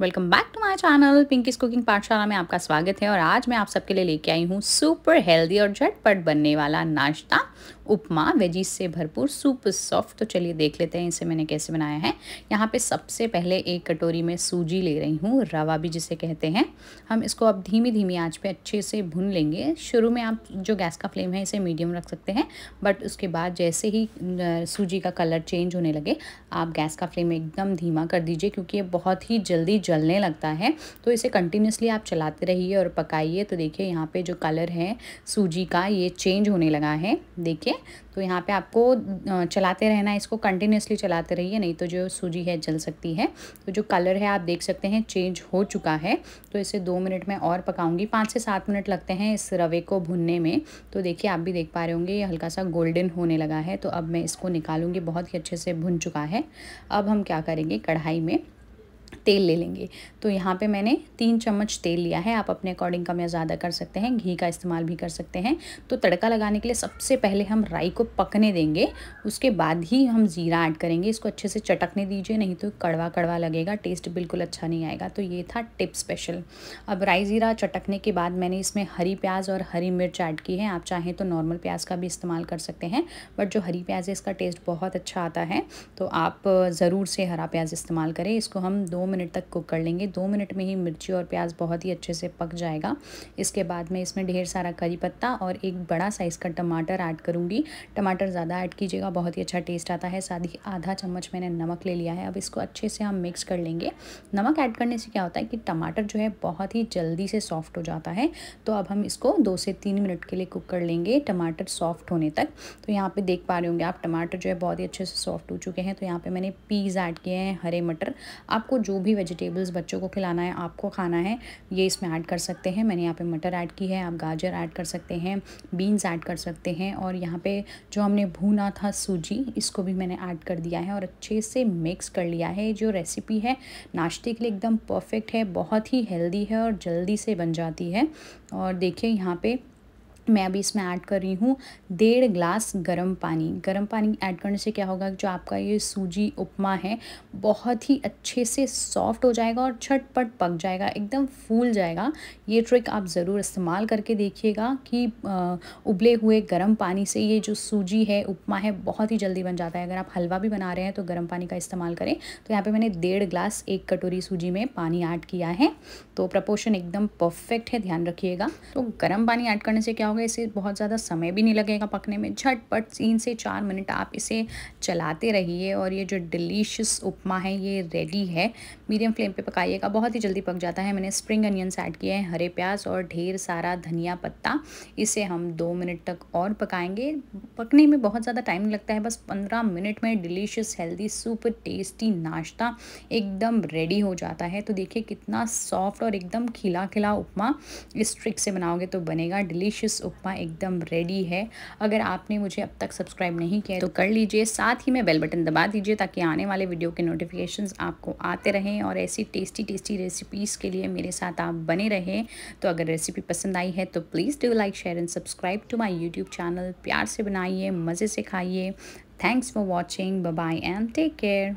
welcome back to my channel Pinky's cooking Pathshala में आपका स्वागत है और आज मैं आप सबके लिए लेके आई हूँ सुपर हेल्दी और झटपट बनने वाला नाश्ता उपमा वेजीज से भरपूर सूप सॉफ्ट तो चलिए देख लेते हैं इसे मैंने कैसे बनाया है यहाँ पे सबसे पहले एक कटोरी में सूजी ले रही हूँ रवा भी जिसे कहते हैं हम इसको अब धीमी धीमी आँच पर अच्छे से भून लेंगे शुरू में आप जो गैस का फ्लेम है इसे मीडियम रख सकते हैं बट उसके बाद जैसे ही सूजी का कलर चेंज होने लगे आप गैस का फ्लेम एकदम धीमा कर दीजिए क्योंकि ये बहुत ही जल्दी जलने लगता है तो इसे कंटिन्यूसली आप चलाते रहिए और पकाइए तो देखिए यहाँ पे जो कलर है सूजी का ये चेंज होने लगा है देखिए है तो यहाँ पे आपको चलाते रहना इसको कंटिन्यूसली चलाते रहिए नहीं तो जो सूजी है जल सकती है तो जो कलर है आप देख सकते हैं चेंज हो चुका है तो इसे दो मिनट में और पकाऊंगी पाँच से सात मिनट लगते हैं इस रवे को भुनने में तो देखिए आप भी देख पा रहे होंगे ये हल्का सा गोल्डन होने लगा है तो अब मैं इसको निकालूंगी बहुत ही अच्छे से भुन चुका है अब हम क्या करेंगे कढ़ाई में तेल ले लेंगे तो यहाँ पे मैंने तीन चम्मच तेल लिया है आप अपने अकॉर्डिंग कम या ज़्यादा कर सकते हैं घी का इस्तेमाल भी कर सकते हैं तो तड़का लगाने के लिए सबसे पहले हम राई को पकने देंगे उसके बाद ही हम ज़ीरा ऐड करेंगे इसको अच्छे से चटकने दीजिए नहीं तो कड़वा कड़वा लगेगा टेस्ट बिल्कुल अच्छा नहीं आएगा तो ये था टिप स्पेशल अब राई ज़ीरा चटकने के बाद मैंने इसमें हरी प्याज और हरी मिर्च ऐड की है आप चाहें तो नॉर्मल प्याज का भी इस्तेमाल कर सकते हैं बट जो हरी प्याज है इसका टेस्ट बहुत अच्छा आता है तो आप ज़रूर से हरा प्याज इस्तेमाल करें इसको हम दो मिनट तक कुक कर लेंगे दो मिनट में ही मिर्ची और प्याज बहुत ही अच्छे से पक जाएगा इसके बाद मैं इसमें ढेर सारा करी पत्ता और एक बड़ा साइज़ का टमाटर ऐड करूँगी टमाटर ज़्यादा ऐड कीजिएगा बहुत ही अच्छा टेस्ट आता है साथ ही आधा चम्मच मैंने नमक ले लिया है अब इसको अच्छे से हम मिक्स कर लेंगे नमक ऐड करने से क्या होता है कि टमाटर जो है बहुत ही जल्दी से सॉफ्ट हो जाता है तो अब हम इसको दो से तीन मिनट के लिए कुक कर लेंगे टमाटर सॉफ्ट होने तक तो यहाँ पे देख पा रहे होंगे आप टमाटर जो है बहुत ही अच्छे से सॉफ्ट हो चुके हैं तो यहाँ पे मैंने पीज़ ऐड किए हैं हरे मटर आपको जो भी वेजिटेबल्स बच्चों को खिलाना है आपको खाना है ये इसमें ऐड कर सकते हैं मैंने यहाँ पे मटर ऐड की है आप गाजर ऐड कर सकते हैं बीन्स ऐड कर सकते हैं और यहाँ पे जो हमने भूना था सूजी इसको भी मैंने ऐड कर दिया है और अच्छे से मिक्स कर लिया है जो रेसिपी है नाश्ते के लिए एकदम परफेक्ट है बहुत ही हेल्दी है और जल्दी से बन जाती है और देखिए यहाँ पर मैं अभी इसमें ऐड कर रही हूँ डेढ़ ग्लास गरम पानी गरम पानी ऐड करने से क्या होगा जो आपका ये सूजी उपमा है बहुत ही अच्छे से सॉफ्ट हो जाएगा और छटपट पक जाएगा एकदम फूल जाएगा ये ट्रिक आप ज़रूर इस्तेमाल करके देखिएगा कि आ, उबले हुए गर्म पानी से ये जो सूजी है उपमा है बहुत ही जल्दी बन जाता है अगर आप हलवा भी बना रहे हैं तो गर्म पानी का इस्तेमाल करें तो यहाँ पर मैंने डेढ़ ग्लास एक कटोरी सूजी में पानी ऐड किया है तो प्रपोर्शन एकदम परफेक्ट है ध्यान रखिएगा तो गर्म पानी ऐड करने से क्या होगा इसे बहुत ज़्यादा समय भी नहीं लगेगा पकने में झटपट तीन से चार मिनट आप इसे चलाते रहिए और ये जो डिलीशियस उपमा है ये रेडी है मीडियम फ्लेम पे पकाइएगा बहुत ही जल्दी पक जाता है मैंने स्प्रिंग अनियंस ऐड किए हैं हरे प्याज और ढेर सारा धनिया पत्ता इसे हम दो मिनट तक और पकाएंगे पकने में बहुत ज़्यादा टाइम लगता है बस पंद्रह मिनट में डिलीशियस हेल्दी सुपर टेस्टी नाश्ता एकदम रेडी हो जाता है तो देखिए कितना सॉफ्ट और एकदम खिला खिला उपमा इस ट्रिक से बनाओगे तो बनेगा डिलीशियस उपमा एकदम रेडी है अगर आपने मुझे अब तक सब्सक्राइब नहीं किया तो कर लीजिए साथ ही में बेल बटन दबा दीजिए ताकि आने वाले वीडियो के नोटिफिकेशन आपको आते रहें और ऐसी टेस्टी टेस्टी रेसिपीज़ के लिए मेरे साथ आप बने रहें तो अगर रेसिपी पसंद आई है तो please do like share and subscribe to my YouTube channel प्यार से बनाइए मज़े से खाइए thanks for watching bye and take care